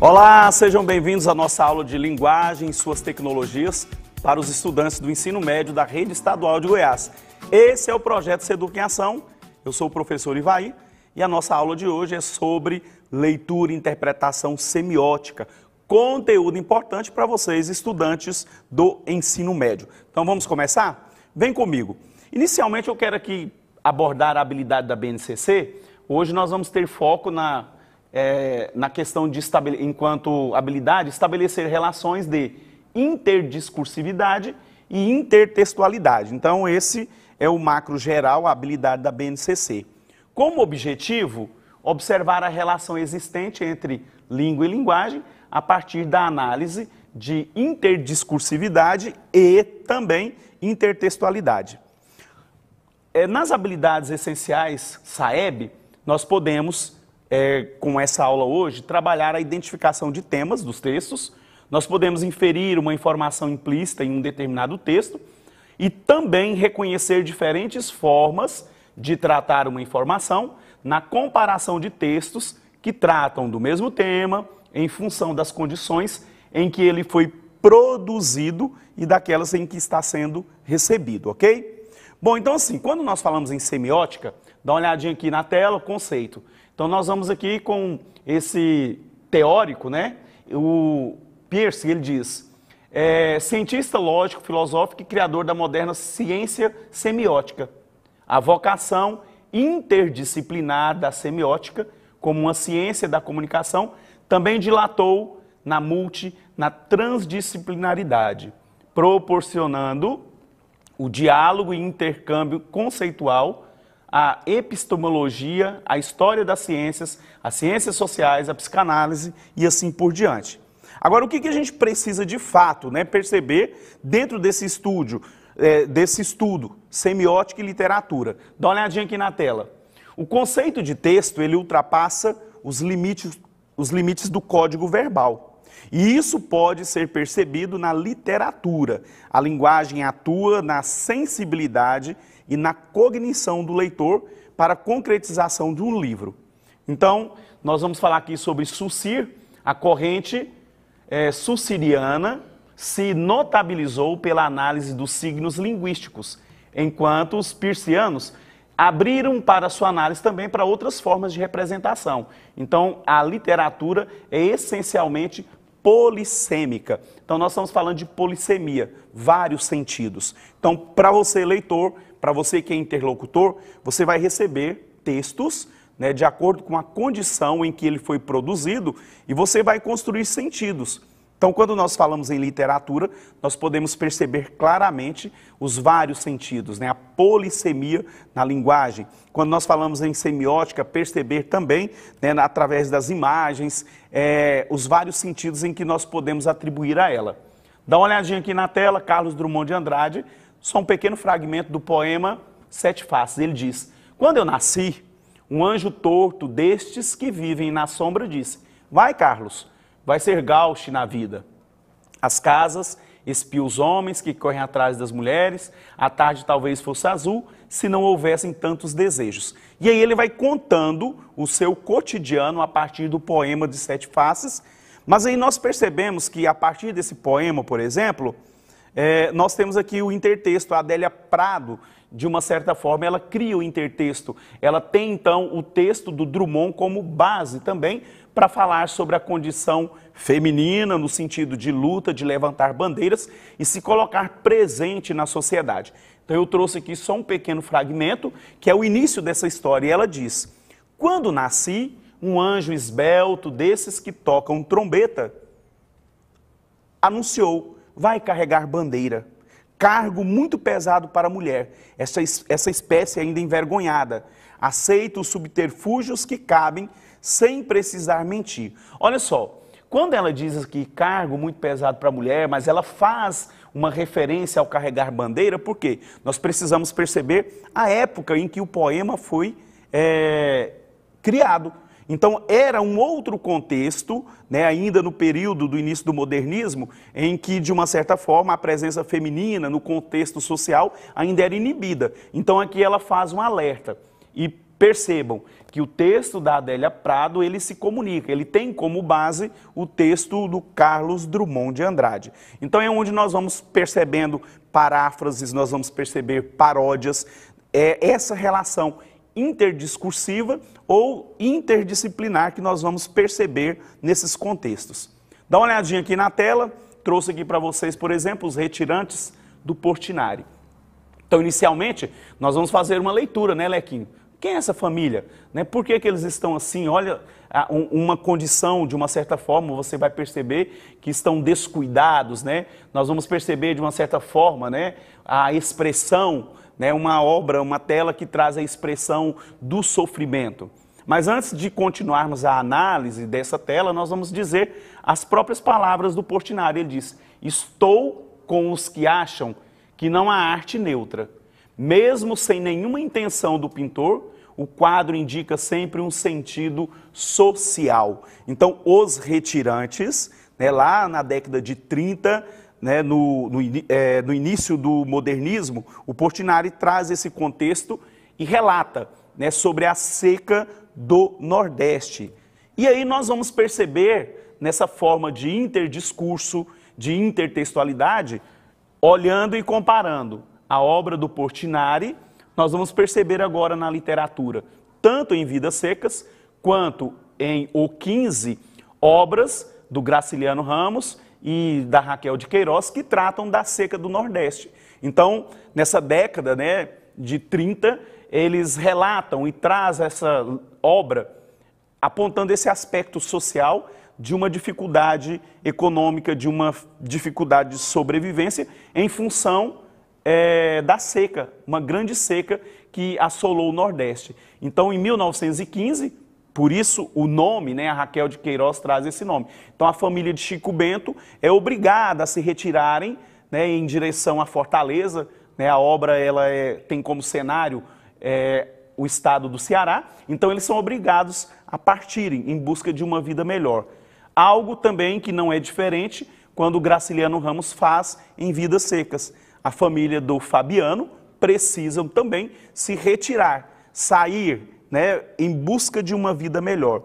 Olá, sejam bem-vindos à nossa aula de Linguagem e suas Tecnologias para os estudantes do ensino médio da Rede Estadual de Goiás. Esse é o projeto Seduc em Ação. Eu sou o professor Ivaí e a nossa aula de hoje é sobre leitura e interpretação semiótica. Conteúdo importante para vocês, estudantes do ensino médio. Então vamos começar? Vem comigo. Inicialmente eu quero aqui abordar a habilidade da BNCC. Hoje nós vamos ter foco na é, na questão de, enquanto habilidade, estabelecer relações de interdiscursividade e intertextualidade. Então, esse é o macro geral, a habilidade da BNCC. Como objetivo, observar a relação existente entre língua e linguagem a partir da análise de interdiscursividade e também intertextualidade. É, nas habilidades essenciais SAEB, nós podemos é, com essa aula hoje, trabalhar a identificação de temas dos textos. Nós podemos inferir uma informação implícita em um determinado texto e também reconhecer diferentes formas de tratar uma informação na comparação de textos que tratam do mesmo tema em função das condições em que ele foi produzido e daquelas em que está sendo recebido, ok? Bom, então assim, quando nós falamos em semiótica, dá uma olhadinha aqui na tela, o conceito. Então nós vamos aqui com esse teórico, né? O Peirce, ele diz, é, cientista lógico, filosófico e criador da moderna ciência semiótica. A vocação interdisciplinar da semiótica, como uma ciência da comunicação, também dilatou na multi, na transdisciplinaridade, proporcionando o diálogo e intercâmbio conceitual a epistemologia, a história das ciências, as ciências sociais, a psicanálise e assim por diante. Agora, o que, a gente precisa de fato né, perceber dentro desse estúdio, é, desse estudo, semiótica e literatura? Dá uma olhadinha aqui na tela. O conceito de texto ele ultrapassa os limites, os limites do código verbal. E isso pode ser percebido na literatura. A linguagem atua na sensibilidade e na cognição do leitor para a concretização de um livro. Então, nós vamos falar aqui sobre Sucir, a corrente é, eh, suciriana se notabilizou pela análise dos signos linguísticos, enquanto os pircianos abriram para sua análise também para outras formas de representação. Então, a literatura é essencialmente polissêmica. Então, nós estamos falando de polissemia, vários sentidos. Então, para você, leitor, para você que é interlocutor, você vai receber textos né, de acordo com a condição em que ele foi produzido e você vai construir sentidos. Então, quando nós falamos em literatura, nós podemos perceber claramente os vários sentidos, né? a polissemia na linguagem. Quando nós falamos em semiótica, perceber também, né, através das imagens, é, os vários sentidos em que nós podemos atribuir a ela. Dá uma olhadinha aqui na tela, Carlos Drummond de Andrade, só um pequeno fragmento do poema Sete Faces. Ele diz: Quando eu nasci, um anjo torto destes que vivem na sombra disse: Vai, Carlos vai ser gauche na vida. As casas espia os homens que correm atrás das mulheres, a tarde talvez fosse azul, se não houvessem tantos desejos. E aí ele vai contando o seu cotidiano a partir do poema de Sete Faces, mas aí nós percebemos que a partir desse poema, por exemplo, é, nós temos aqui o intertexto, a Adélia Prado, de uma certa forma, ela cria o intertexto, ela tem então o texto do Drummond como base também para falar sobre a condição feminina, no sentido de luta, de levantar bandeiras e se colocar presente na sociedade. Então, eu trouxe aqui só um pequeno fragmento, que é o início dessa história, e ela diz: Quando nasci, um anjo esbelto desses que tocam trombeta anunciou: vai carregar bandeira cargo muito pesado para a mulher, essa, essa espécie é ainda envergonhada. Aceita os subterfúgios que cabem sem precisar mentir. Olha só, quando ela diz que cargo muito pesado para a mulher, mas ela faz uma referência ao carregar bandeira, por quê? Nós precisamos perceber a época em que o poema foi é, criado. Então, era um outro contexto, né, ainda no período do início do modernismo, em que, de uma certa forma, a presença feminina no contexto social ainda era inibida. Então, aqui ela faz um alerta. E Percebam que o texto da Adélia Prado, ele se comunica, ele tem como base o texto do Carlos Drummond de Andrade. Então é onde nós vamos percebendo paráfrases, nós vamos perceber paródias, é essa relação interdiscursiva ou interdisciplinar que nós vamos perceber nesses contextos. Dá uma olhadinha aqui na tela, trouxe aqui para vocês, por exemplo, os retirantes do Portinari. Então, inicialmente, nós vamos fazer uma leitura, né, Lequinho? Quem é essa família? Né? Por que, que eles estão assim? Olha, uma condição, de uma certa forma, você vai perceber que estão descuidados, né? Nós vamos perceber, de uma certa forma, né? a expressão, né? uma obra, uma tela que traz a expressão do sofrimento. Mas antes de continuarmos a análise dessa tela, nós vamos dizer as próprias palavras do Portinari. Ele diz: Estou com os que acham que não há arte neutra mesmo sem nenhuma intenção do pintor, o quadro indica sempre um sentido social. Então, os retirantes, né, lá na década de 30, né, no, no, é, no, início do modernismo, o Portinari traz esse contexto e relata né, sobre a seca do Nordeste. E aí nós vamos perceber, nessa forma de interdiscurso, de intertextualidade, olhando e comparando a obra do Portinari, nós vamos perceber agora na literatura, tanto em Vidas Secas quanto em O 15, obras do Graciliano Ramos e da Raquel de Queiroz que tratam da seca do Nordeste. Então, nessa década né, de 30, eles relatam e trazem essa obra apontando esse aspecto social de uma dificuldade econômica, de uma dificuldade de sobrevivência em função é, da seca, uma grande seca que assolou o Nordeste. Então, em 1915, por isso o nome, né, a Raquel de Queiroz traz esse nome. Então, a família de Chico Bento é obrigada a se retirarem né, em direção à Fortaleza. Né, a obra ela é, tem como cenário é, o estado do Ceará, então eles são obrigados a partirem em busca de uma vida melhor. Algo também que não é diferente quando Graciliano Ramos faz em Vidas Secas a família do Fabiano precisam também se retirar, sair, né, em busca de uma vida melhor.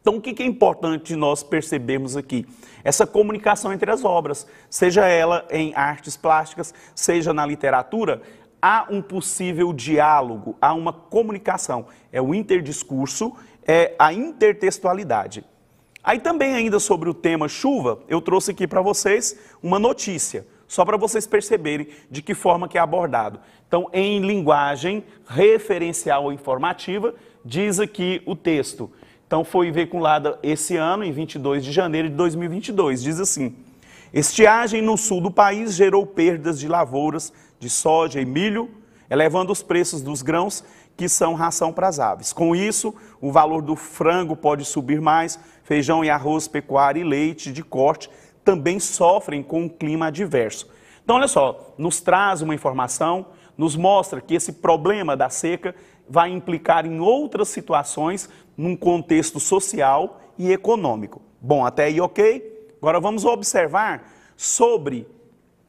Então, o que é importante nós percebermos aqui? Essa comunicação entre as obras, seja ela em artes plásticas, seja na literatura, há um possível diálogo, há uma comunicação. É o interdiscurso, é a intertextualidade. Aí também ainda sobre o tema chuva, eu trouxe aqui para vocês uma notícia só para vocês perceberem de que forma que é abordado. Então, em linguagem referencial informativa, diz aqui o texto. Então, foi veiculada esse ano, em 22 de janeiro de 2022. Diz assim: Estiagem no sul do país gerou perdas de lavouras de soja e milho, elevando os preços dos grãos que são ração para as aves. Com isso, o valor do frango pode subir mais, feijão e arroz, pecuária e leite de corte também sofrem com um clima adverso. Então, olha só, nos traz uma informação, nos mostra que esse problema da seca vai implicar em outras situações num contexto social e econômico. Bom, até aí ok. Agora vamos observar sobre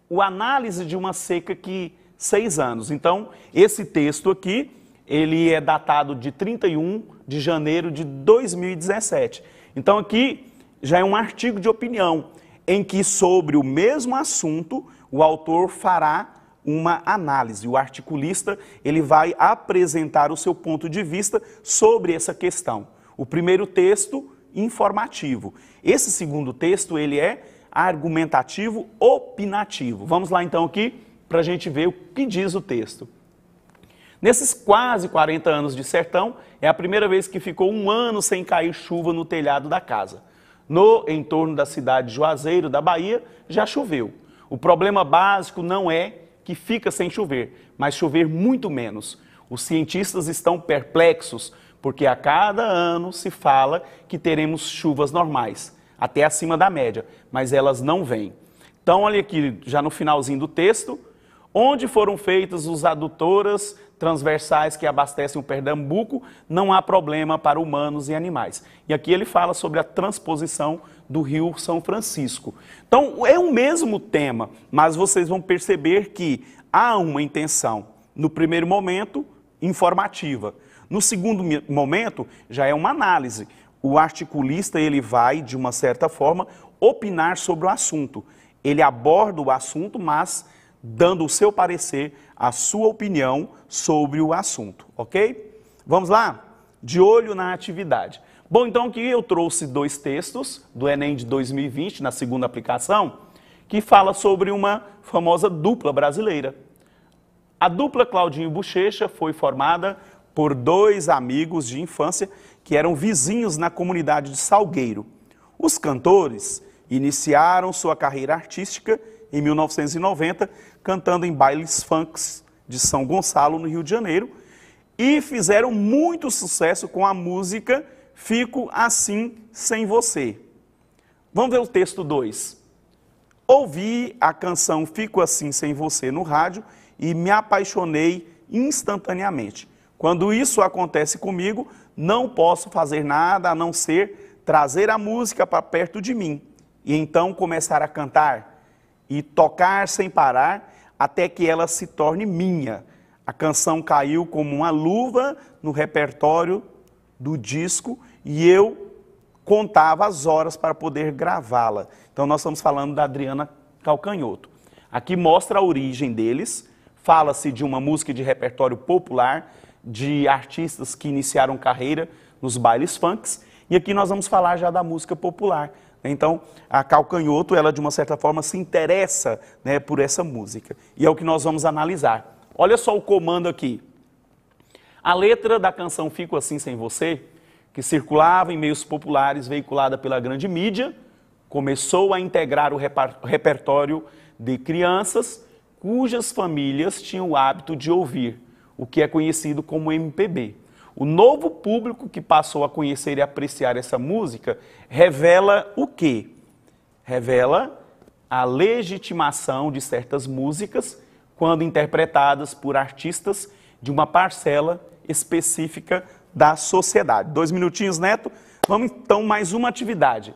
o análise de uma seca que seis anos. Então, esse texto aqui, ele é datado de 31 de janeiro de 2017. Então, aqui já é um artigo de opinião em que sobre o mesmo assunto o autor fará uma análise. O articulista, ele vai apresentar o seu ponto de vista sobre essa questão. O primeiro texto, informativo. Esse segundo texto, ele é argumentativo opinativo. Vamos lá então aqui para a gente ver o que diz o texto. Nesses quase 40 anos de sertão, é a primeira vez que ficou um ano sem cair chuva no telhado da casa. No entorno da cidade de Juazeiro, da Bahia, já choveu. O problema básico não é que fica sem chover, mas chover muito menos. Os cientistas estão perplexos porque a cada ano se fala que teremos chuvas normais, até acima da média, mas elas não vêm. Então, olha aqui, já no finalzinho do texto, onde foram feitas os adutoras transversais que abastecem o Pernambuco, não há problema para humanos e animais. E aqui ele fala sobre a transposição do Rio São Francisco. Então, é o mesmo tema, mas vocês vão perceber que há uma intenção, no primeiro momento, informativa. No segundo momento, já é uma análise. O articulista ele vai, de uma certa forma, opinar sobre o assunto. Ele aborda o assunto, mas dando o seu parecer a sua opinião sobre o assunto, ok? Vamos lá? De olho na atividade. Bom, então aqui eu trouxe dois textos do Enem de 2020, na segunda aplicação, que fala sobre uma famosa dupla brasileira. A dupla Claudinho Bochecha foi formada por dois amigos de infância que eram vizinhos na comunidade de Salgueiro. Os cantores iniciaram sua carreira artística em 1990 cantando em bailes funks de São Gonçalo, no Rio de Janeiro, e fizeram muito sucesso com a música Fico Assim Sem Você. Vamos ver o texto 2. Ouvi a canção Fico Assim Sem Você no rádio e me apaixonei instantaneamente. Quando isso acontece comigo, não posso fazer nada a não ser trazer a música para perto de mim e então começar a cantar e tocar sem parar até que ela se torne minha. A canção caiu como uma luva no repertório do disco e eu contava as horas para poder gravá-la. Então nós estamos falando da Adriana Calcanhoto. Aqui mostra a origem deles, fala-se de uma música de repertório popular, de artistas que iniciaram carreira nos bailes funks, e aqui nós vamos falar já da música popular. Então, a Calcanhoto, ela de uma certa forma se interessa né, por essa música. E é o que nós vamos analisar. Olha só o comando aqui. A letra da canção Fico Assim Sem Você, que circulava em meios populares, veiculada pela grande mídia, começou a integrar o repertório de crianças cujas famílias tinham o hábito de ouvir, o que é conhecido como MPB. O novo público que passou a conhecer e apreciar essa música revela o quê? Revela a legitimação de certas músicas quando interpretadas por artistas de uma parcela específica da sociedade. Dois minutinhos, Neto. Vamos então mais uma atividade.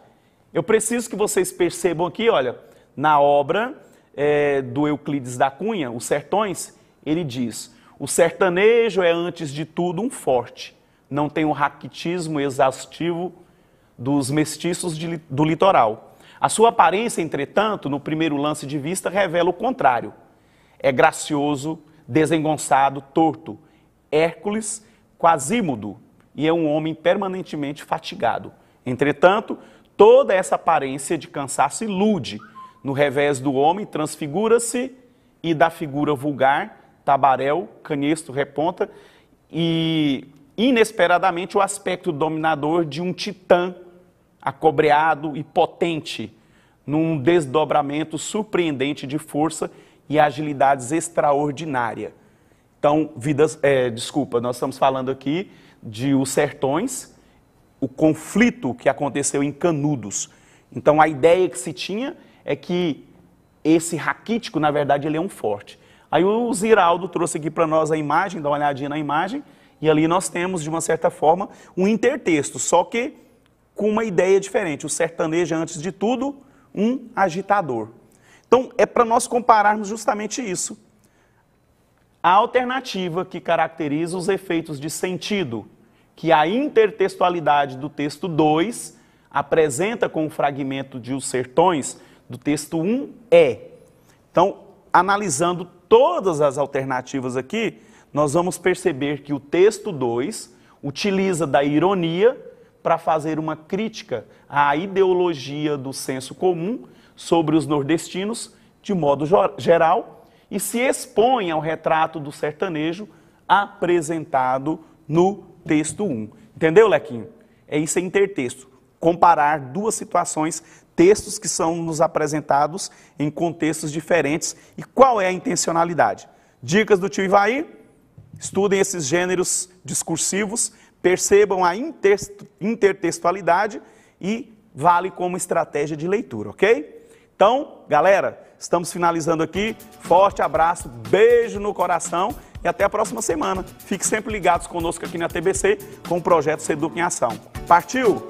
Eu preciso que vocês percebam aqui, olha, na obra é, do Euclides da Cunha, Os Sertões, ele diz: o sertanejo é, antes de tudo, um forte. Não tem o raquitismo exaustivo dos mestiços de, do litoral. A sua aparência, entretanto, no primeiro lance de vista, revela o contrário. É gracioso, desengonçado, torto. Hércules, quasímodo, e é um homem permanentemente fatigado. Entretanto, toda essa aparência de cansaço ilude. No revés do homem, transfigura-se e da figura vulgar Tabarel, Canesto, Reponta e, inesperadamente, o aspecto dominador de um titã acobreado e potente, num desdobramento surpreendente de força e agilidades extraordinária. Então, vidas, é, desculpa, nós estamos falando aqui de Os Sertões, o conflito que aconteceu em Canudos. Então, a ideia que se tinha é que esse raquítico, na verdade, ele é um forte. Aí o Ziraldo trouxe aqui para nós a imagem, dá uma olhadinha na imagem, e ali nós temos, de uma certa forma, um intertexto, só que com uma ideia diferente. O sertanejo antes de tudo, um agitador. Então, é para nós compararmos justamente isso. A alternativa que caracteriza os efeitos de sentido, que a intertextualidade do texto 2 apresenta com o fragmento de Os Sertões, do texto 1 um, é. Então, analisando todas as alternativas aqui, nós vamos perceber que o texto 2 utiliza da ironia para fazer uma crítica à ideologia do senso comum sobre os nordestinos, de modo geral, e se expõe ao retrato do sertanejo apresentado no texto 1. Entendeu, Lequinho? É isso em é intertexto. Comparar duas situações textos que são nos apresentados em contextos diferentes e qual é a intencionalidade. Dicas do tio Ivaí: estudem esses gêneros discursivos, percebam a intertextualidade e vale como estratégia de leitura, ok? Então, galera, estamos finalizando aqui. Forte abraço, beijo no coração e até a próxima semana. fique sempre ligados conosco aqui na TBC com o projeto Seduc em Ação. Partiu!